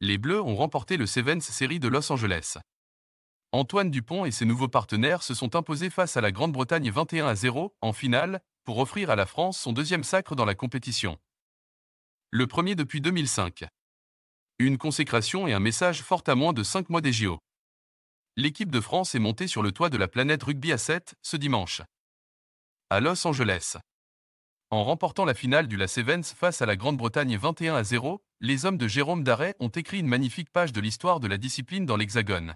les Bleus ont remporté le Sevens Series de Los Angeles. Antoine Dupont et ses nouveaux partenaires se sont imposés face à la Grande-Bretagne 21 à 0 en finale, pour offrir à la France son deuxième sacre dans la compétition. Le premier depuis 2005. Une consécration et un message fort à moins de 5 mois des JO. L'équipe de France est montée sur le toit de la planète rugby à 7 ce dimanche. À Los Angeles. En remportant la finale du La Sevens face à la Grande-Bretagne 21 à 0, les hommes de Jérôme Darret ont écrit une magnifique page de l'histoire de la discipline dans l'Hexagone.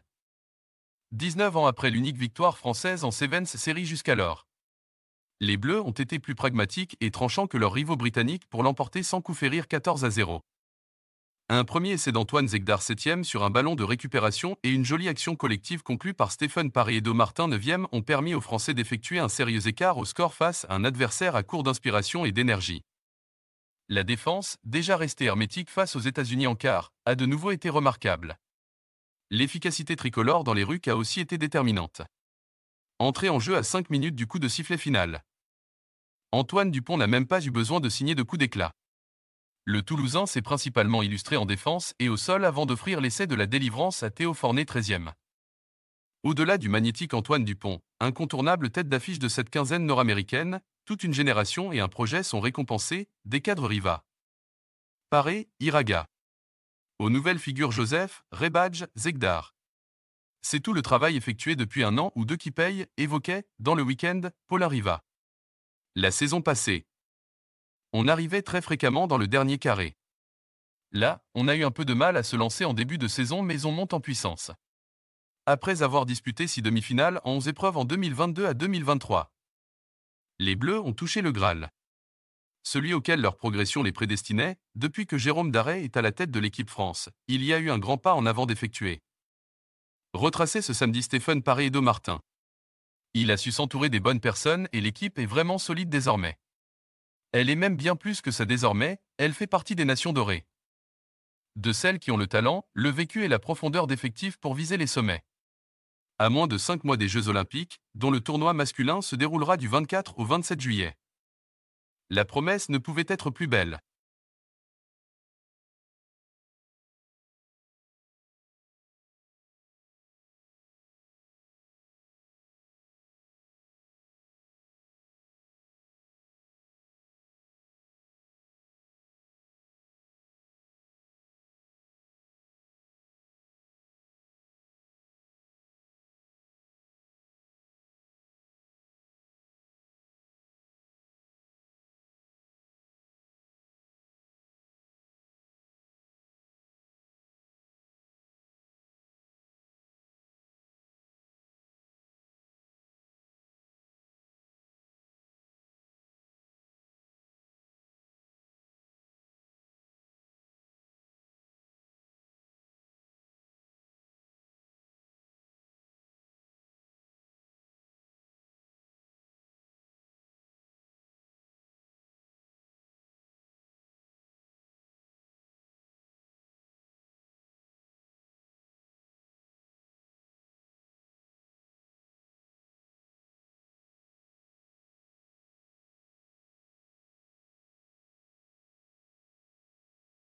19 ans après l'unique victoire française en Sevens série jusqu'alors. Les Bleus ont été plus pragmatiques et tranchants que leurs rivaux britanniques pour l'emporter sans coup férir 14 à 0. Un premier essai d'Antoine Zegdar 7e sur un ballon de récupération et une jolie action collective conclue par Stéphane Paris et Domartin Martin 9e ont permis aux Français d'effectuer un sérieux écart au score face à un adversaire à court d'inspiration et d'énergie. La défense, déjà restée hermétique face aux États-Unis en quart, a de nouveau été remarquable. L'efficacité tricolore dans les rues a aussi été déterminante. Entrée en jeu à 5 minutes du coup de sifflet final. Antoine Dupont n'a même pas eu besoin de signer de coup d'éclat. Le Toulousain s'est principalement illustré en défense et au sol avant d'offrir l'essai de la délivrance à Théo Fornet 13e. Au-delà du magnétique Antoine Dupont, incontournable tête d'affiche de cette quinzaine nord-américaine, toute une génération et un projet sont récompensés, des cadres Riva. Paré, Iraga. Aux nouvelles figures Joseph, Rebadge, Zegdar. C'est tout le travail effectué depuis un an ou deux qui paye, évoquait, dans le week-end, Paula Riva. La saison passée. On arrivait très fréquemment dans le dernier carré. Là, on a eu un peu de mal à se lancer en début de saison mais on monte en puissance. Après avoir disputé six demi-finales en 11 épreuves en 2022 à 2023, les Bleus ont touché le Graal. Celui auquel leur progression les prédestinait, depuis que Jérôme Daray est à la tête de l'équipe France, il y a eu un grand pas en avant d'effectuer. Retracer ce samedi Stéphane Do Martin. Il a su s'entourer des bonnes personnes et l'équipe est vraiment solide désormais. Elle est même bien plus que ça désormais, elle fait partie des nations dorées. De celles qui ont le talent, le vécu et la profondeur d'effectifs pour viser les sommets à moins de 5 mois des Jeux olympiques, dont le tournoi masculin se déroulera du 24 au 27 juillet. La promesse ne pouvait être plus belle.